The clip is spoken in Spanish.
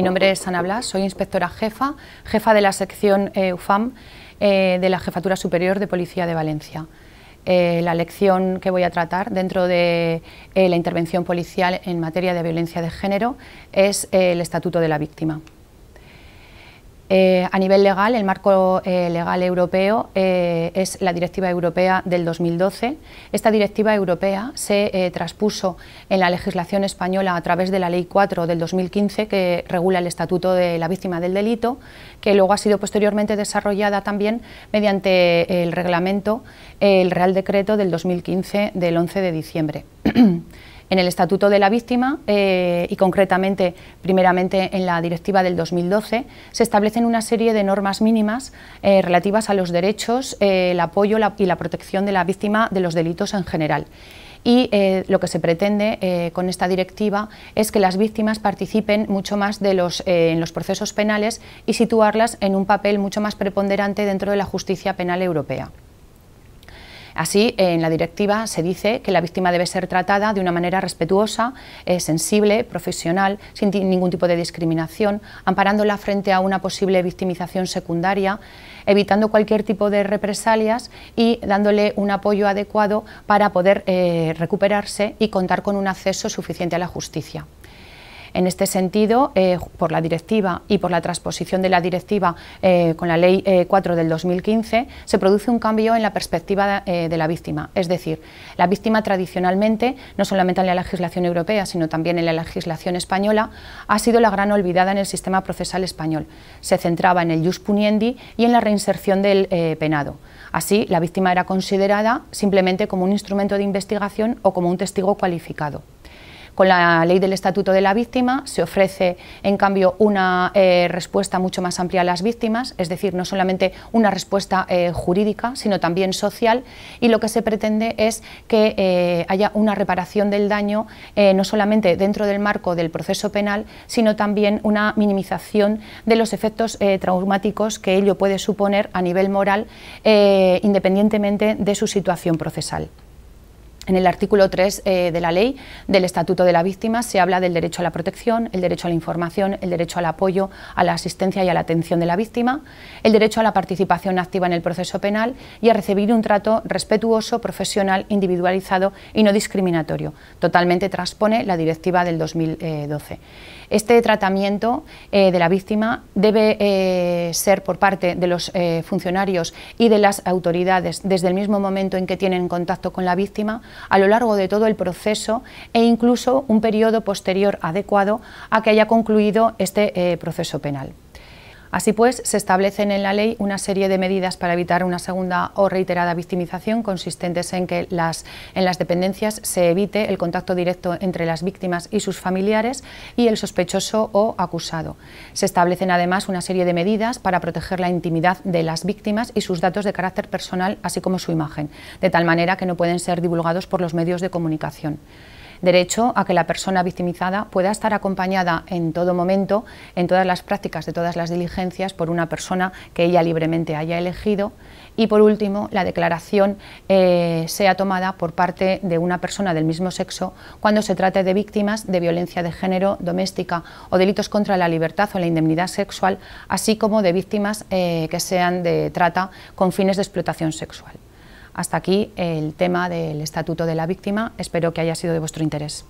Mi nombre es Ana Blas, soy inspectora jefa, jefa de la sección eh, UFAM eh, de la Jefatura Superior de Policía de Valencia. Eh, la lección que voy a tratar dentro de la intervención policial en materia de violencia de género es el Estatuto de la Víctima. Eh, a nivel legal, el marco eh, legal europeo eh, es la Directiva Europea del 2012. Esta Directiva Europea se traspuso en la legislación española a través de la Ley 4 del 2015 que regula el Estatuto de la Víctima del Delito, que luego ha sido posteriormente desarrollada también mediante el reglamento, el Real Decreto del 2015 del 11 de diciembre. en el Estatuto de la Víctima eh, y concretamente, primeramente, en la Directiva del 2012, se establecen una serie de normas mínimas eh, relativas a los derechos, eh, el apoyo y la protección de la víctima de los delitos en general y lo que se pretende con esta directiva es que las víctimas participen mucho más en los procesos penales y situarlas en un papel mucho más preponderante dentro de la justicia penal europea. Así, en la directiva se dice que la víctima debe ser tratada de una manera respetuosa, eh, sensible, profesional, sin ningún tipo de discriminación, amparándola frente a una posible victimización secundaria, evitando cualquier tipo de represalias y dándole un apoyo adecuado para poder eh, recuperarse y contar con un acceso suficiente a la justicia. En este sentido, eh, por la directiva y por la transposición de la directiva eh, con la Ley 4 eh, del 2015, se produce un cambio en la perspectiva de, la víctima. Es decir, la víctima tradicionalmente, no solamente en la legislación europea, sino también en la legislación española, ha sido la gran olvidada en el sistema procesal español. Se centraba en el jus puniendi y en la reinserción del penado. Así, la víctima era considerada simplemente como un instrumento de investigación o como un testigo cualificado. Con la ley del Estatuto de la Víctima se ofrece, en cambio, una eh, respuesta mucho más amplia a las víctimas, es decir, no solamente una respuesta eh, jurídica, sino también social, y lo que se pretende es que eh, haya una reparación del daño, no solamente dentro del marco del proceso penal, sino también una minimización de los efectos traumáticos que ello puede suponer a nivel moral, independientemente de su situación procesal. En el artículo 3 eh, de la ley del Estatuto de la Víctima se habla del derecho a la protección, el derecho a la información, el derecho al apoyo, a la asistencia y a la atención de la víctima, el derecho a la participación activa en el proceso penal y a recibir un trato respetuoso, profesional, individualizado y no discriminatorio. Totalmente transpone la directiva del 2012. Este tratamiento eh, de la víctima debe eh, ser por parte de los funcionarios y de las autoridades desde el mismo momento en que tienen contacto con la víctima a lo largo de todo el proceso e incluso un periodo posterior adecuado a que haya concluido este eh, proceso penal. Así pues, se establecen en la ley una serie de medidas para evitar una segunda o reiterada victimización consistentes en que en las dependencias se evite el contacto directo entre las víctimas y sus familiares y el sospechoso o acusado. Se establecen además una serie de medidas para proteger la intimidad de las víctimas y sus datos de carácter personal, así como su imagen, de tal manera que no pueden ser divulgados por los medios de comunicación derecho a que la persona victimizada pueda estar acompañada en todo momento, en todas las prácticas de todas las diligencias, por una persona que ella libremente haya elegido. Y por último, la declaración eh, sea tomada por parte de una persona del mismo sexo cuando se trate de víctimas de violencia de género, doméstica o delitos contra la libertad o la indemnidad sexual, así como de víctimas eh, que sean de trata con fines de explotación sexual. Hasta aquí el tema del Estatuto de la Víctima. Espero que haya sido de vuestro interés.